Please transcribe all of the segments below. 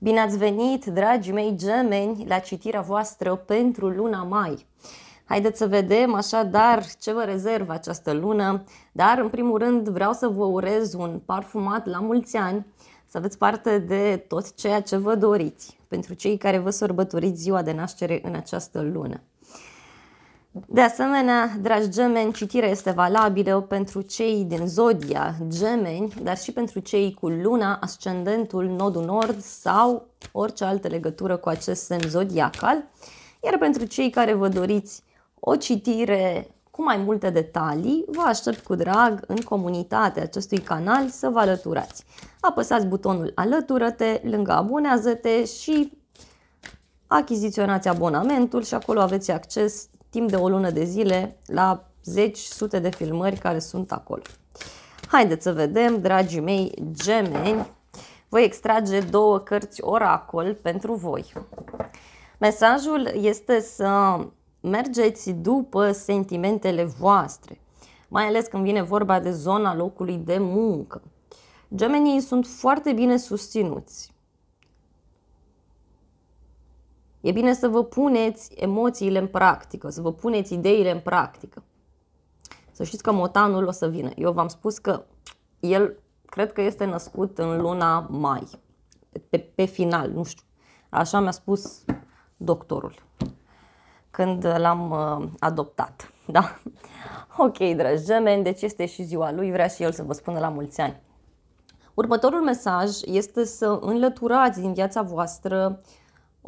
Bine ați venit, dragii mei gemeni, la citirea voastră pentru luna mai. Haideți să vedem așadar ce vă rezervă această lună, dar în primul rând vreau să vă urez un parfumat la mulți ani, să aveți parte de tot ceea ce vă doriți pentru cei care vă sărbătoriți ziua de naștere în această lună. De asemenea, dragi gemeni, citirea este valabilă pentru cei din zodia gemeni, dar și pentru cei cu luna, ascendentul, nodul nord sau orice altă legătură cu acest semn zodiacal. Iar pentru cei care vă doriți o citire cu mai multe detalii, vă aștept cu drag în comunitatea acestui canal să vă alăturați. Apăsați butonul alătură-te, lângă abonează-te și achiziționați abonamentul și acolo aveți acces timp de o lună de zile la zeci, sute de filmări care sunt acolo. Haideți să vedem, dragii mei gemeni, voi extrage două cărți oracol pentru voi. Mesajul este să mergeți după sentimentele voastre, mai ales când vine vorba de zona locului de muncă. Gemenii sunt foarte bine susținuți. E bine să vă puneți emoțiile în practică, să vă puneți ideile în practică. Să știți că motanul o să vină. Eu v-am spus că el cred că este născut în luna mai, pe, pe final, nu știu. Așa mi-a spus doctorul când l-am uh, adoptat. Da? Ok, dragi gemeni, deci este și ziua lui, vrea și el să vă spună la mulți ani. Următorul mesaj este să înlăturați din viața voastră uh,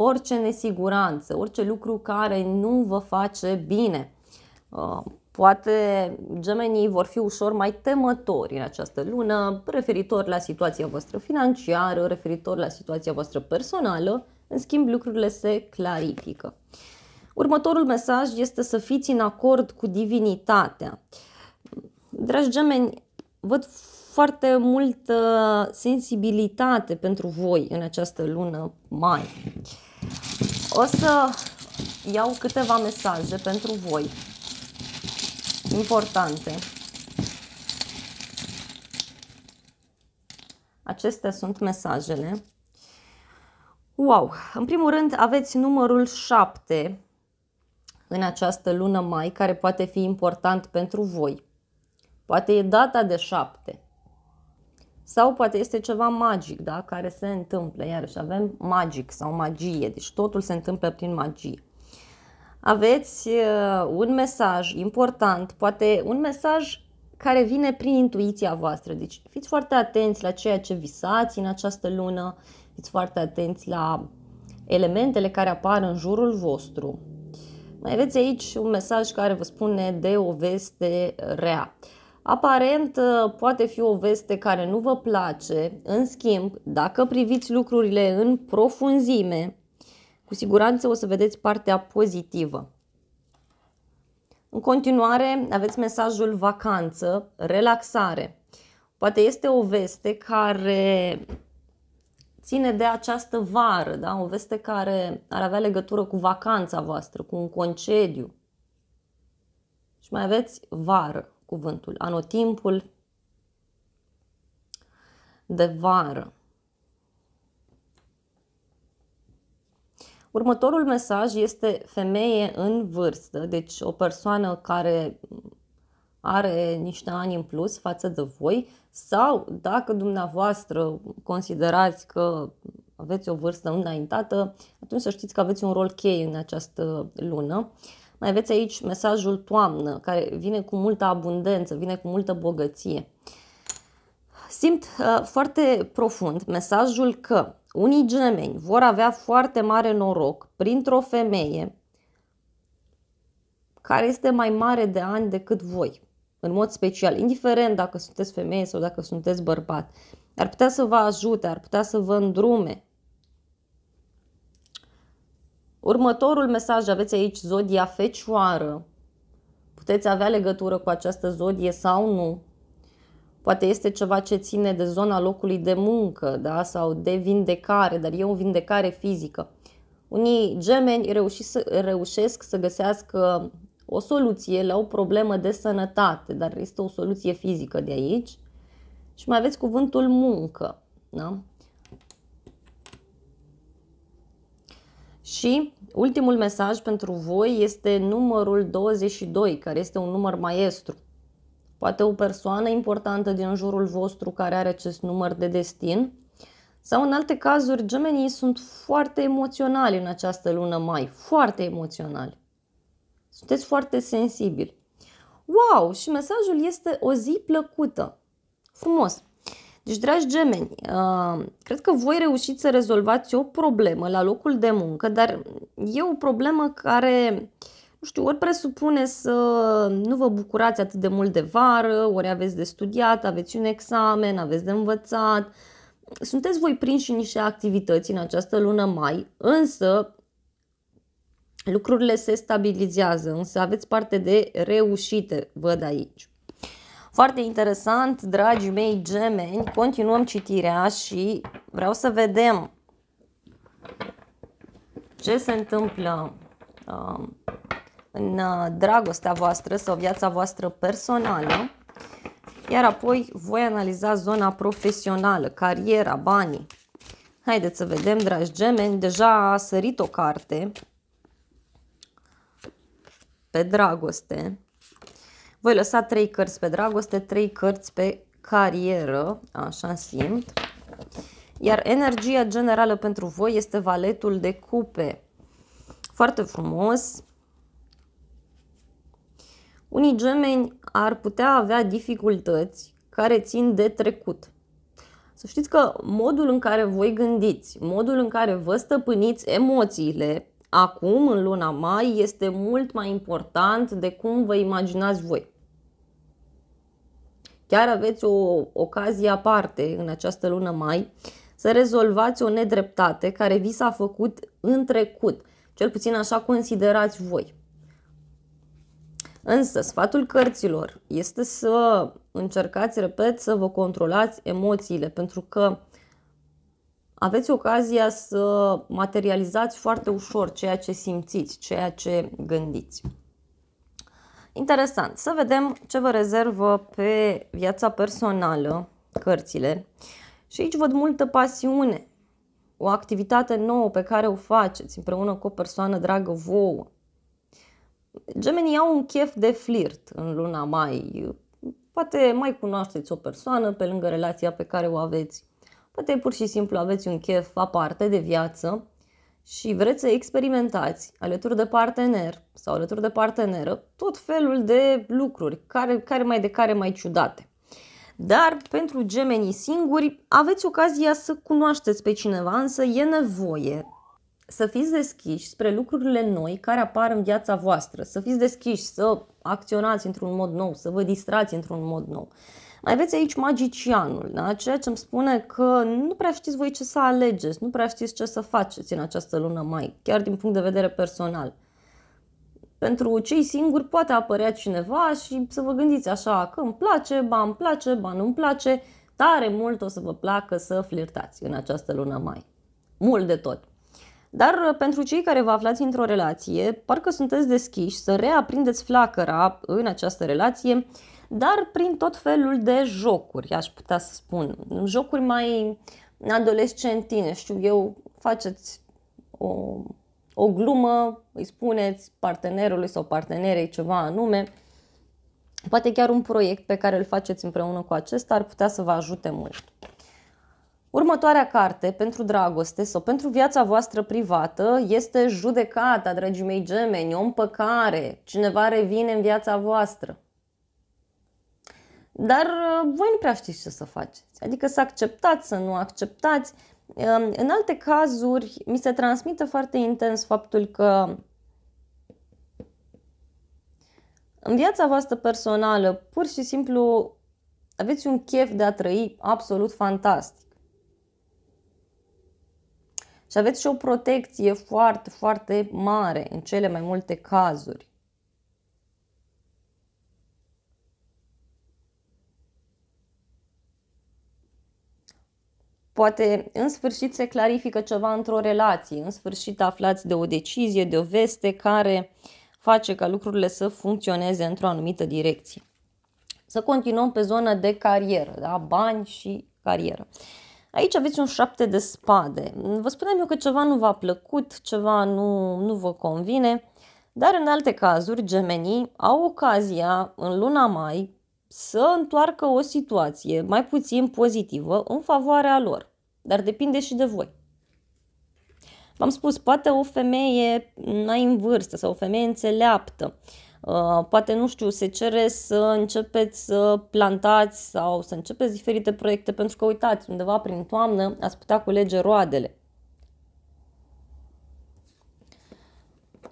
orice nesiguranță, orice lucru care nu vă face bine. Uh, poate gemenii vor fi ușor mai temători în această lună, referitor la situația voastră financiară, referitor la situația voastră personală, în schimb lucrurile se clarifică. Următorul mesaj este să fiți în acord cu divinitatea. Dragi gemeni, văd foarte multă sensibilitate pentru voi în această lună mai. O să iau câteva mesaje pentru voi, importante. Acestea sunt mesajele. Wow! În primul rând aveți numărul 7 în această lună mai, care poate fi important pentru voi. Poate e data de 7. Sau poate este ceva magic, da, care se întâmplă. Iarăși avem magic sau magie, deci totul se întâmplă prin magie. Aveți uh, un mesaj important, poate un mesaj care vine prin intuiția voastră. Deci fiți foarte atenți la ceea ce visați în această lună, fiți foarte atenți la elementele care apar în jurul vostru. Mai aveți aici un mesaj care vă spune de o veste rea. Uh, Aparent ă, poate fi o veste care nu vă place, în schimb, dacă priviți lucrurile în profunzime, cu siguranță o să vedeți partea pozitivă. În continuare, aveți mesajul vacanță, relaxare. Poate este o veste care ține de această vară, da? o veste care ar avea legătură cu vacanța voastră, cu un concediu. Și mai aveți vară cuvântul, anotimpul de vară. Următorul mesaj este femeie în vârstă, deci o persoană care are niște ani în plus față de voi sau dacă dumneavoastră considerați că aveți o vârstă înaintată, atunci să știți că aveți un rol cheie în această lună. Uh, mai aveți aici mesajul toamnă, care vine cu multă abundență, vine cu multă bogăție. Simt uh, foarte profund mesajul că unii gemeni vor avea foarte mare noroc printr-o femeie care este mai mare de ani decât voi, în mod special, indiferent dacă sunteți femeie sau dacă sunteți bărbat. Ar putea să vă ajute, ar putea să vă îndrume, Următorul mesaj aveți aici zodia fecioară. Puteți avea legătură cu această zodie sau nu. Poate este ceva ce ține de zona locului de muncă da? sau de vindecare, dar e o vindecare fizică. Unii gemeni să, reușesc să găsească o soluție la o problemă de sănătate, dar este o soluție fizică de aici. Și mai aveți cuvântul muncă. Da? Și ultimul mesaj pentru voi este numărul 22, care este un număr maestru. Poate o persoană importantă din jurul vostru care are acest număr de destin. Sau în alte cazuri, gemenii sunt foarte emoționali în această lună mai, foarte emoționali. Sunteți foarte sensibili. Wow! Și mesajul este o zi plăcută. Frumos! Deci, dragi gemeni, uh, cred că voi reușiți să rezolvați o problemă la locul de muncă, dar e o problemă care, nu știu, ori presupune să nu vă bucurați atât de mult de vară, ori aveți de studiat, aveți un examen, aveți de învățat. Sunteți voi prinși în niște activități în această lună mai, însă lucrurile se stabilizează, însă aveți parte de reușite, văd aici. Foarte interesant, dragi mei gemeni, continuăm citirea și vreau să vedem ce se întâmplă um, în uh, dragostea voastră sau viața voastră personală, iar apoi voi analiza zona profesională, cariera, banii. Haideți să vedem, dragi gemeni, deja a sărit o carte pe dragoste. Voi lăsa trei cărți pe dragoste, trei cărți pe carieră, așa simt. Iar energia generală pentru voi este valetul de cupe. Foarte frumos. Unii gemeni ar putea avea dificultăți care țin de trecut. Să știți că modul în care voi gândiți, modul în care vă stăpâniți emoțiile, acum, în luna mai, este mult mai important de cum vă imaginați voi. Chiar aveți o ocazie aparte în această lună mai să rezolvați o nedreptate care vi s-a făcut în trecut, cel puțin așa considerați voi. Însă, sfatul cărților este să încercați, repet, să vă controlați emoțiile, pentru că aveți ocazia să materializați foarte ușor ceea ce simțiți, ceea ce gândiți. Interesant. Să vedem ce vă rezervă pe viața personală cărțile. Și aici văd multă pasiune, o activitate nouă pe care o faceți împreună cu o persoană dragă vouă. Gemenii au un chef de flirt în luna mai. Poate mai cunoașteți o persoană pe lângă relația pe care o aveți poate pur și simplu aveți un chef aparte de viață și vreți să experimentați alături de partener sau alături de parteneră tot felul de lucruri, care, care mai de care mai ciudate. Dar pentru gemenii singuri aveți ocazia să cunoașteți pe cineva, însă e nevoie să fiți deschiși spre lucrurile noi care apar în viața voastră, să fiți deschiși să acționați într-un mod nou, să vă distrați într-un mod nou. Mai aveți aici magicianul, da? ceea ce îmi spune că nu prea știți voi ce să alegeți, nu prea știți ce să faceți în această lună mai, chiar din punct de vedere personal. Pentru cei singuri poate apărea cineva și să vă gândiți așa că îmi place, ba îmi place, ba nu îmi place, tare mult o să vă placă să flirtați în această lună mai. Mult de tot. Dar uh, pentru cei care vă aflați într-o relație, parcă sunteți deschiși să reaprindeți flacăra în această relație, dar prin tot felul de jocuri, aș putea să spun. Jocuri mai adolescentine, știu eu, faceți o, o glumă, îi spuneți partenerului sau partenerei ceva anume, poate chiar un proiect pe care îl faceți împreună cu acesta ar putea să vă ajute mult. Următoarea carte pentru dragoste sau pentru viața voastră privată este Judecata, dragii mei gemeni, o împăcare, cineva revine în viața voastră. Dar uh, voi nu prea știți ce să faceți. Adică să acceptați, să nu acceptați. Um, în alte cazuri, mi se transmite foarte intens faptul că în viața voastră personală, pur și simplu aveți un chef de a trăi absolut fantastic. Și aveți și o protecție foarte, foarte mare în cele mai multe cazuri. Poate în sfârșit se clarifică ceva într-o relație, în sfârșit aflați de o decizie, de o veste care face ca lucrurile să funcționeze într-o anumită direcție. Să continuăm pe zona de carieră, da? bani și carieră. Aici aveți un șapte de spade. Vă spunem eu că ceva nu v-a plăcut, ceva nu, nu vă convine, dar în alte cazuri, gemenii au ocazia în luna mai să întoarcă o situație mai puțin pozitivă în favoarea lor. Dar depinde și de voi. V-am spus, poate o femeie mai în vârstă sau o femeie înțeleaptă, uh, poate, nu știu, se cere să începeți să plantați sau să începeți diferite proiecte, pentru că, uitați, undeva prin toamnă ați putea culege roadele.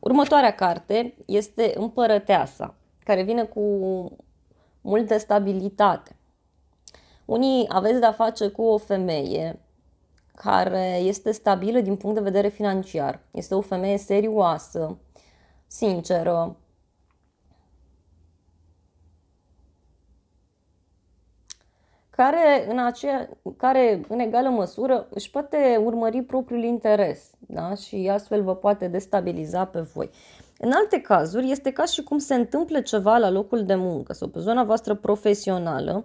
Următoarea carte este Împărăteasa, care vine cu multă stabilitate. Unii aveți de-a face cu o femeie care este stabilă din punct de vedere financiar. Este o femeie serioasă, sinceră, care în, aceea, care în egală măsură își poate urmări propriul interes da? și astfel vă poate destabiliza pe voi. În alte cazuri, este ca și cum se întâmplă ceva la locul de muncă sau pe zona voastră profesională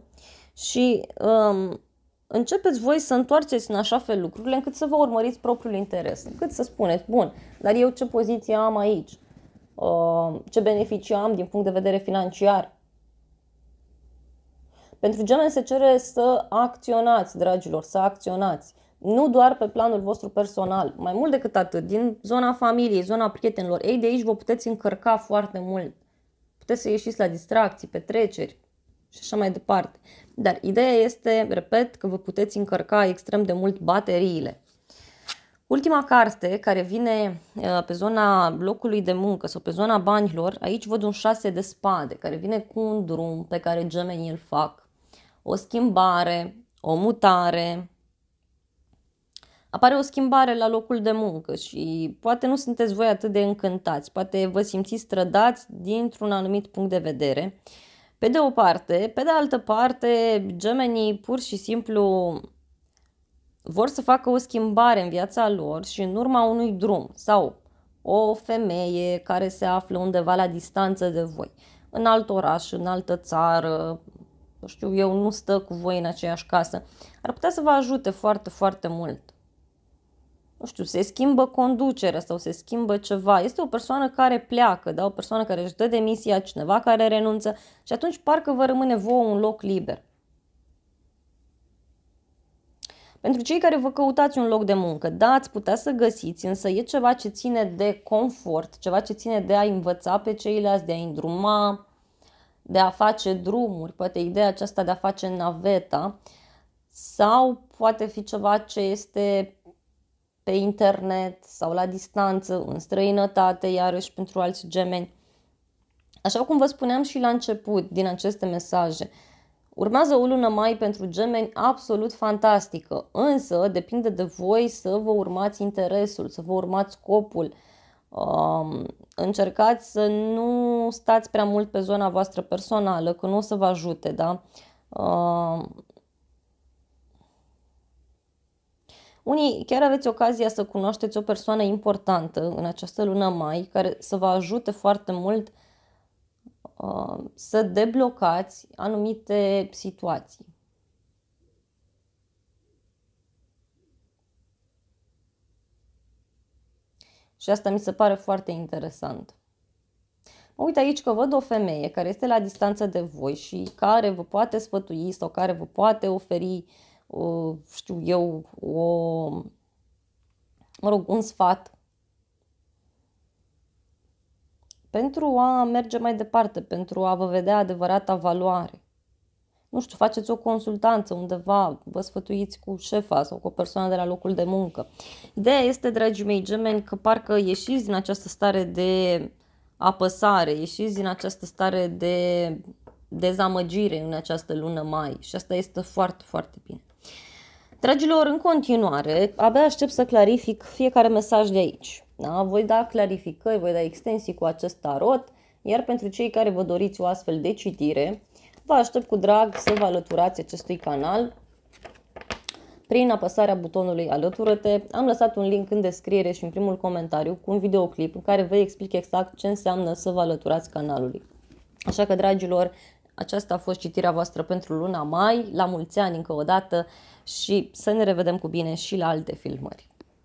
și um, începeți voi să întoarceți în așa fel lucrurile încât să vă urmăriți propriul interes, cât să spuneți, bun, dar eu ce poziție am aici, uh, ce beneficii am din punct de vedere financiar. Pentru gemeni se cere să acționați, dragilor, să acționați. Nu doar pe planul vostru personal, mai mult decât atât, din zona familiei, zona prietenilor. Ei de aici vă puteți încărca foarte mult. Puteți să ieșiți la distracții, petreceri și așa mai departe. Dar ideea este, repet, că vă puteți încărca extrem de mult bateriile. Ultima carte care vine uh, pe zona locului de muncă sau pe zona banilor, aici văd un șase de spade care vine cu un drum pe care gemenii îl fac. O schimbare, o mutare, apare o schimbare la locul de muncă și poate nu sunteți voi atât de încântați, poate vă simțiți strădați dintr-un anumit punct de vedere. Pe de o parte, pe de altă parte, gemenii pur și simplu vor să facă o schimbare în viața lor și în urma unui drum sau o femeie care se află undeva la distanță de voi, în alt oraș, în altă țară, nu știu eu, nu stă cu voi în aceeași casă, ar putea să vă ajute foarte, foarte mult nu știu, se schimbă conducerea sau se schimbă ceva. Este o persoană care pleacă, da? o persoană care își dă demisia, cineva care renunță și atunci parcă vă rămâne vouă un loc liber. Pentru cei care vă căutați un loc de muncă, da, ați putea să găsiți, însă e ceva ce ține de confort, ceva ce ține de a învăța pe ceilalți, de a îndruma, de a face drumuri, poate ideea aceasta de a face naveta, sau poate fi ceva ce este pe internet sau la distanță, în străinătate, iarăși pentru alți gemeni. Așa cum vă spuneam și la început din aceste mesaje, urmează o lună mai pentru gemeni absolut fantastică, însă depinde de voi să vă urmați interesul, să vă urmați scopul, Um, încercați să nu stați prea mult pe zona voastră personală, că nu o să vă ajute, da? Um, Unii chiar aveți ocazia să cunoașteți o persoană importantă în această lună mai care să vă ajute foarte mult uh, să deblocați anumite situații. Și asta mi se pare foarte interesant. Mă uit aici că văd o femeie care este la distanță de voi și care vă poate sfătui sau care vă poate oferi uh, știu eu, o, mă rog, un sfat pentru a merge mai departe, pentru a vă vedea adevărata valoare. Nu știu, faceți o consultanță undeva, vă sfătuiți cu șefa sau cu o persoană de la locul de muncă. Ideea este, dragii mei gemeni, că parcă ieșiți din această stare de apăsare, ieșiți din această stare de dezamăgire în această lună mai și asta este foarte, foarte bine. Dragilor, în continuare, abia aștept să clarific fiecare mesaj de aici. Da? Voi da clarificări, voi da extensii cu acest tarot, iar pentru cei care vă doriți o astfel de citire, vă aștept cu drag să vă alăturați acestui canal prin apăsarea butonului alătură Am lăsat un link în descriere și în primul comentariu cu un videoclip în care vă explic exact ce înseamnă să vă alăturați canalului. Așa că, dragilor, aceasta a fost citirea voastră pentru luna mai. La mulți ani încă o dată! și să ne revedem cu bine și la alte filmări.